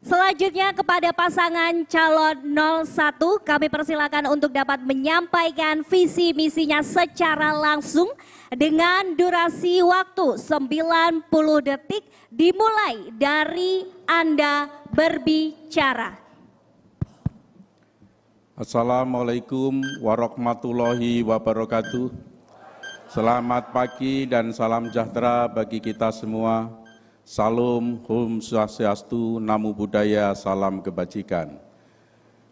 Selanjutnya kepada pasangan calon 01 kami persilakan untuk dapat menyampaikan visi misinya secara langsung dengan durasi waktu 90 detik dimulai dari Anda berbicara. Assalamualaikum warahmatullahi wabarakatuh. Selamat pagi dan salam sejahtera bagi kita semua Salam, Hum Swastiastu, Namo Buddhaya, Salam Kebajikan.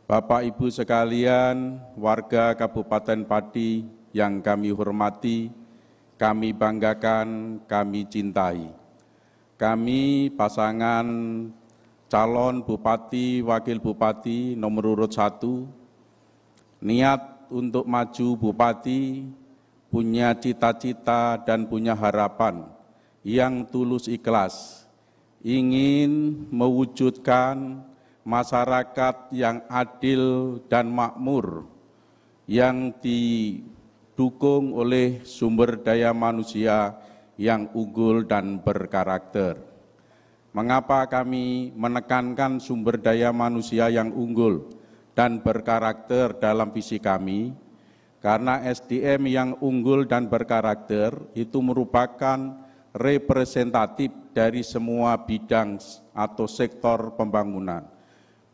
Bapak Ibu sekalian, warga Kabupaten Pati yang kami hormati, kami banggakan, kami cintai. Kami pasangan calon bupati, wakil bupati nomor urut satu, niat untuk maju bupati, punya cita-cita dan punya harapan yang tulus ikhlas ingin mewujudkan masyarakat yang adil dan makmur yang didukung oleh sumber daya manusia yang unggul dan berkarakter. Mengapa kami menekankan sumber daya manusia yang unggul dan berkarakter dalam visi kami? Karena SDM yang unggul dan berkarakter itu merupakan representatif dari semua bidang atau sektor pembangunan.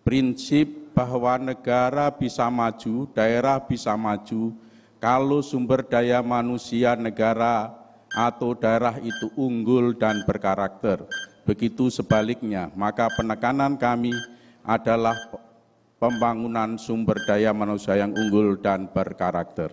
Prinsip bahwa negara bisa maju, daerah bisa maju, kalau sumber daya manusia negara atau daerah itu unggul dan berkarakter. Begitu sebaliknya, maka penekanan kami adalah pembangunan sumber daya manusia yang unggul dan berkarakter.